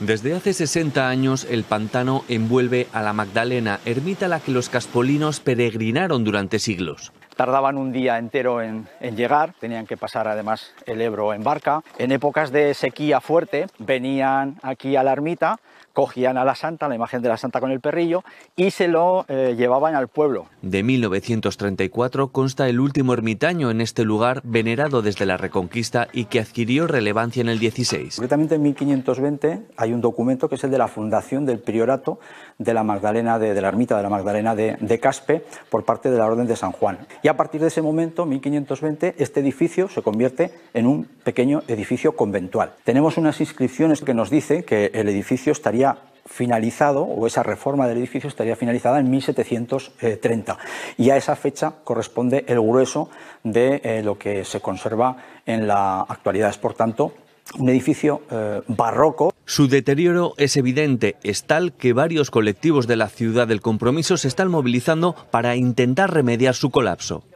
Desde hace 60 años el pantano envuelve a la Magdalena, ermita a la que los caspolinos peregrinaron durante siglos tardaban un día entero en, llegar, tenían que pasar además el Ebro en barca. En épocas de sequía fuerte venían aquí a la ermita, cogían a la santa, la imagen de la santa con el perrillo, y se lo eh, llevaban al pueblo. De 1934 consta el último ermitaño en este lugar, venerado desde la Reconquista y que adquirió relevancia en el 16. Concretamente en 1520 hay un documento que es el de la fundación del priorato de la Magdalena de, la ermita de la Magdalena de, Caspe por parte de la Orden de San Juan. Y a partir de ese momento, 1520, este edificio se convierte en un pequeño edificio conventual. Tenemos unas inscripciones que nos dicen que el edificio estaría finalizado o esa reforma del edificio estaría finalizada en 1730 y a esa fecha corresponde el grueso de eh, lo que se conserva en la actualidad. Es por tanto un edificio eh, barroco. Su deterioro es evidente, es tal que varios colectivos de la ciudad del compromiso se están movilizando para intentar remediar su colapso.